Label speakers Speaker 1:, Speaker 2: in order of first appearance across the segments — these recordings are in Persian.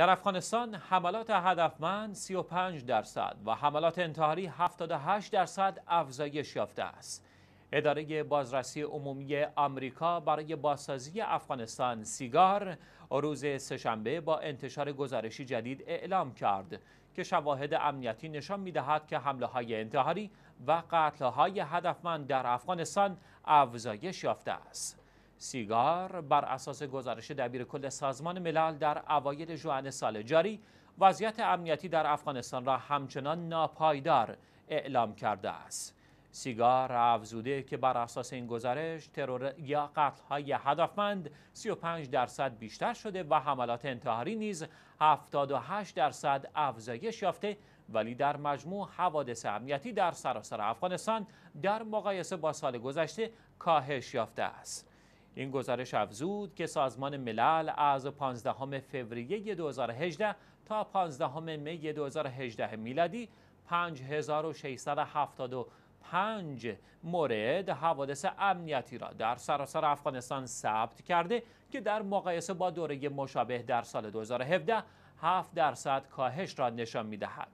Speaker 1: در افغانستان حملات هدفمند 35 درصد و حملات انتحاری 78 درصد افزایش یافته است. اداره بازرسی عمومی آمریکا برای بازسازی افغانستان سیگار روز سهشنبه با انتشار گزارشی جدید اعلام کرد که شواهد امنیتی نشان می‌دهد که حمله های انتحاری و قتل های هدفمند در افغانستان افزایش یافته است. سیگار بر اساس گزارش دبیر کل سازمان ملل در اوایل ژوئن سال جاری وضعیت امنیتی در افغانستان را همچنان ناپایدار اعلام کرده است سیگار افزوده که بر اساس این گزارش ترور یا قتل های هدفمند 35 درصد بیشتر شده و حملات انتحاری نیز 78 درصد افزایش یافته ولی در مجموع حوادث امنیتی در سراسر افغانستان در مقایسه با سال گذشته کاهش یافته است این گزارش افزود که سازمان ملل از 15 فوریه 2018 تا 15 می 2018 میلادی 5675 مورد حوادث امنیتی را در سراسر افغانستان ثبت کرده که در مقایسه با دوره مشابه در سال 2017 7 درصد کاهش را نشان میدهد.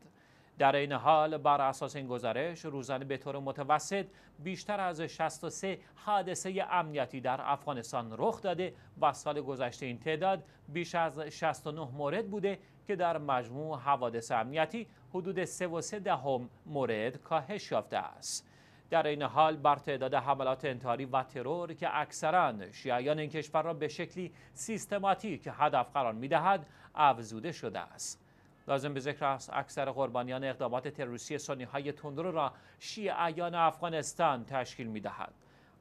Speaker 1: در این حال بر اساس این گزارش روزانه به طور متوسط بیشتر از 63 حادثه امنیتی در افغانستان رخ داده و سال گذشته این تعداد بیش از 69 مورد بوده که در مجموع حوادث امنیتی حدود 3.3 دهم مورد کاهش یافته است. در این حال بر تعداد حملات انتحاری و ترور که اکثرا شیعیان این کشور را به شکلی سیستماتیک هدف قرار میدهد افزوده شده است لازم به ذکر است اکثر قربانیان اقدامات تروریستی سنی های تندرو را شیعیان افغانستان تشکیل می دهند.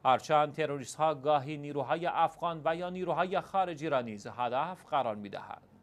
Speaker 1: هرچند تروریست ها گاهی نیروهای افغان و یا نیروهای خارجی را نیز هدف قرار می دهند.